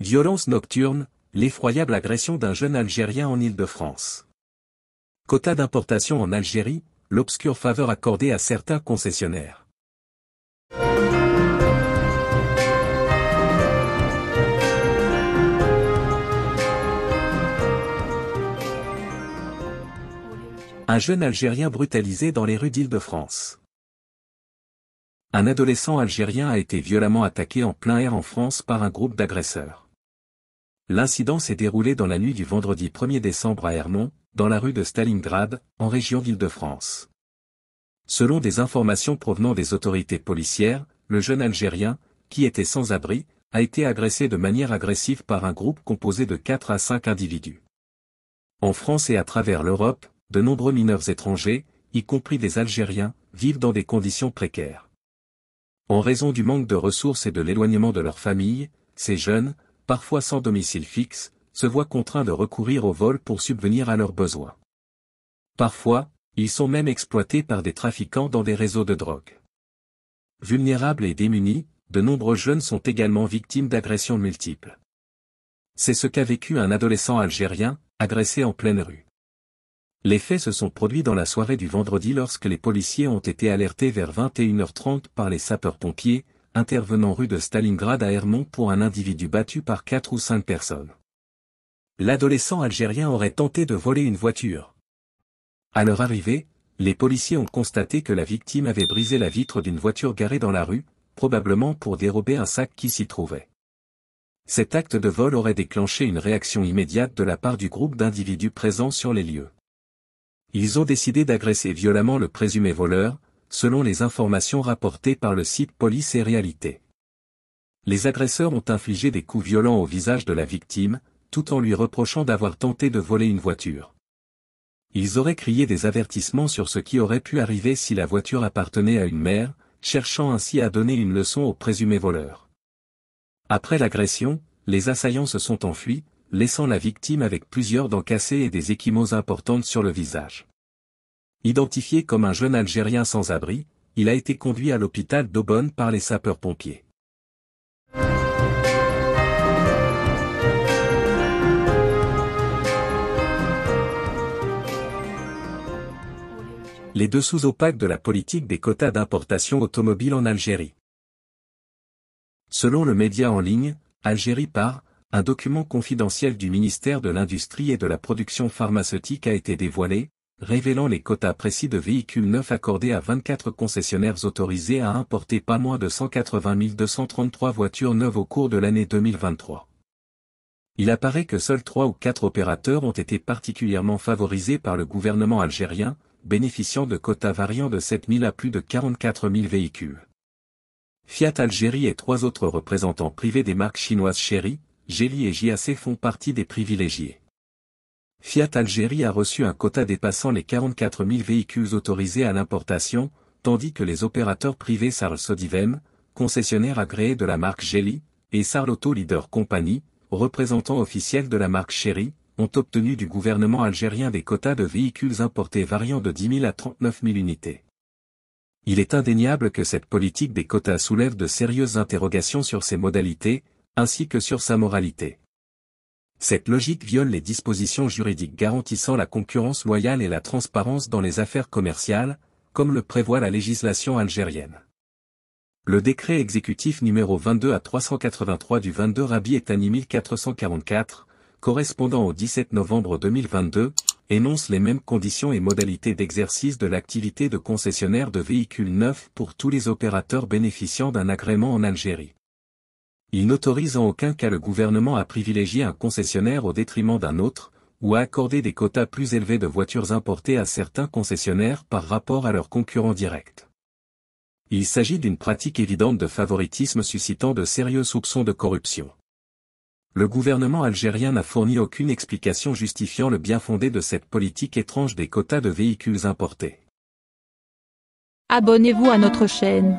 Violence nocturne, l'effroyable agression d'un jeune Algérien en Île-de-France. Quota d'importation en Algérie, l'obscure faveur accordée à certains concessionnaires. Un jeune Algérien brutalisé dans les rues d'Île-de-France. Un adolescent algérien a été violemment attaqué en plein air en France par un groupe d'agresseurs. L'incident s'est déroulé dans la nuit du vendredi 1er décembre à Hernon, dans la rue de Stalingrad, en région Ville de france Selon des informations provenant des autorités policières, le jeune Algérien, qui était sans abri, a été agressé de manière agressive par un groupe composé de 4 à 5 individus. En France et à travers l'Europe, de nombreux mineurs étrangers, y compris des Algériens, vivent dans des conditions précaires. En raison du manque de ressources et de l'éloignement de leurs familles, ces jeunes, parfois sans domicile fixe, se voient contraints de recourir au vol pour subvenir à leurs besoins. Parfois, ils sont même exploités par des trafiquants dans des réseaux de drogue. Vulnérables et démunis, de nombreux jeunes sont également victimes d'agressions multiples. C'est ce qu'a vécu un adolescent algérien, agressé en pleine rue. Les faits se sont produits dans la soirée du vendredi lorsque les policiers ont été alertés vers 21h30 par les sapeurs-pompiers, intervenant rue de Stalingrad à Hermont pour un individu battu par quatre ou cinq personnes. L'adolescent algérien aurait tenté de voler une voiture. À leur arrivée, les policiers ont constaté que la victime avait brisé la vitre d'une voiture garée dans la rue, probablement pour dérober un sac qui s'y trouvait. Cet acte de vol aurait déclenché une réaction immédiate de la part du groupe d'individus présents sur les lieux. Ils ont décidé d'agresser violemment le présumé voleur, selon les informations rapportées par le site Police et Réalité. Les agresseurs ont infligé des coups violents au visage de la victime, tout en lui reprochant d'avoir tenté de voler une voiture. Ils auraient crié des avertissements sur ce qui aurait pu arriver si la voiture appartenait à une mère, cherchant ainsi à donner une leçon au présumé voleur. Après l'agression, les assaillants se sont enfuis, laissant la victime avec plusieurs dents cassées et des ecchymoses importantes sur le visage. Identifié comme un jeune Algérien sans abri, il a été conduit à l'hôpital d'Aubonne par les sapeurs-pompiers. Les dessous opaques de la politique des quotas d'importation automobile en Algérie. Selon le média en ligne, Algérie par, un document confidentiel du ministère de l'Industrie et de la Production pharmaceutique a été dévoilé, révélant les quotas précis de véhicules neufs accordés à 24 concessionnaires autorisés à importer pas moins de 180 233 voitures neuves au cours de l'année 2023. Il apparaît que seuls trois ou quatre opérateurs ont été particulièrement favorisés par le gouvernement algérien, bénéficiant de quotas variant de 7 000 à plus de 44 000 véhicules. Fiat Algérie et trois autres représentants privés des marques chinoises Chery, Geely et JAC font partie des privilégiés. Fiat Algérie a reçu un quota dépassant les 44 000 véhicules autorisés à l'importation, tandis que les opérateurs privés Sarl Sodivem, concessionnaire agréé de la marque Geli, et Sarl Auto Leader Company, représentant officiel de la marque Chery, ont obtenu du gouvernement algérien des quotas de véhicules importés variant de 10 000 à 39 000 unités. Il est indéniable que cette politique des quotas soulève de sérieuses interrogations sur ses modalités, ainsi que sur sa moralité. Cette logique viole les dispositions juridiques garantissant la concurrence loyale et la transparence dans les affaires commerciales, comme le prévoit la législation algérienne. Le décret exécutif numéro 22 à 383 du 22 Rabi Tani 1444, correspondant au 17 novembre 2022, énonce les mêmes conditions et modalités d'exercice de l'activité de concessionnaire de véhicules neufs pour tous les opérateurs bénéficiant d'un agrément en Algérie. Il n'autorise en aucun cas le gouvernement à privilégier un concessionnaire au détriment d'un autre, ou à accorder des quotas plus élevés de voitures importées à certains concessionnaires par rapport à leurs concurrents directs. Il s'agit d'une pratique évidente de favoritisme suscitant de sérieux soupçons de corruption. Le gouvernement algérien n'a fourni aucune explication justifiant le bien fondé de cette politique étrange des quotas de véhicules importés. Abonnez-vous à notre chaîne